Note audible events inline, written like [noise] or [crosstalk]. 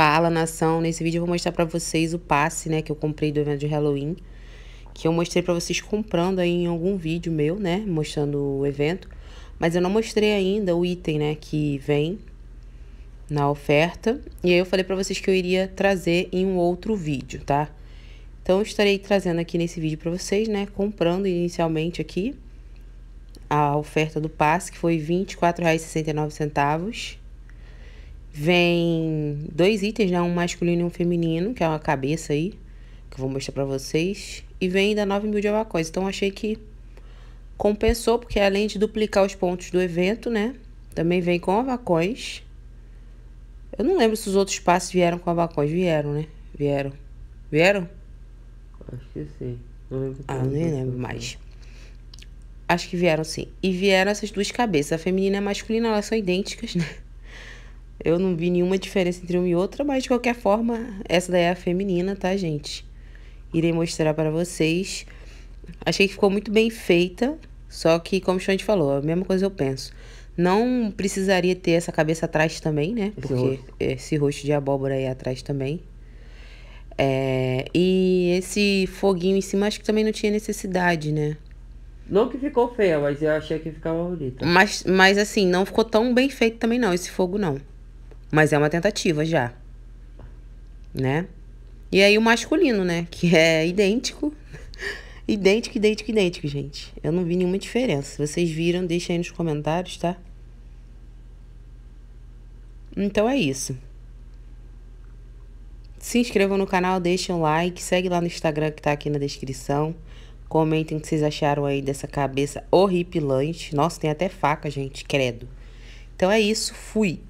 Fala, nação! Nesse vídeo eu vou mostrar pra vocês o passe, né, que eu comprei do evento de Halloween. Que eu mostrei pra vocês comprando aí em algum vídeo meu, né, mostrando o evento. Mas eu não mostrei ainda o item, né, que vem na oferta. E aí eu falei pra vocês que eu iria trazer em um outro vídeo, tá? Então eu estarei trazendo aqui nesse vídeo pra vocês, né, comprando inicialmente aqui a oferta do passe, que foi R$ 24,69. Vem dois itens, né? Um masculino e um feminino, que é uma cabeça aí, que eu vou mostrar pra vocês. E vem da 9 mil de avacões Então, achei que compensou, porque além de duplicar os pontos do evento, né? Também vem com avacões Eu não lembro se os outros passos vieram com avacões Vieram, né? Vieram. Vieram? Acho que sim. Não lembro ah, nem lembro, lembro mais. Né? Acho que vieram sim. E vieram essas duas cabeças. A feminina e a masculina, elas são idênticas, né? Eu não vi nenhuma diferença entre uma e outra, mas de qualquer forma, essa daí é a feminina, tá, gente? Irei mostrar para vocês. Achei que ficou muito bem feita, só que, como o Chante falou, a mesma coisa eu penso. Não precisaria ter essa cabeça atrás também, né? Porque esse rosto, esse rosto de abóbora aí atrás também. É, e esse foguinho em cima, acho que também não tinha necessidade, né? Não que ficou feia, mas eu achei que ficava bonita. Mas, mas assim, não ficou tão bem feito também não, esse fogo não. Mas é uma tentativa já, né? E aí o masculino, né? Que é idêntico. [laughs] idêntico, idêntico, idêntico, gente. Eu não vi nenhuma diferença. Se vocês viram, deixem aí nos comentários, tá? Então é isso. Se inscrevam no canal, deixem um like, segue lá no Instagram que tá aqui na descrição. Comentem o que vocês acharam aí dessa cabeça horripilante. Nossa, tem até faca, gente, credo. Então é isso, fui!